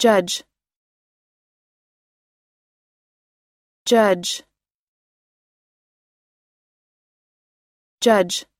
judge judge judge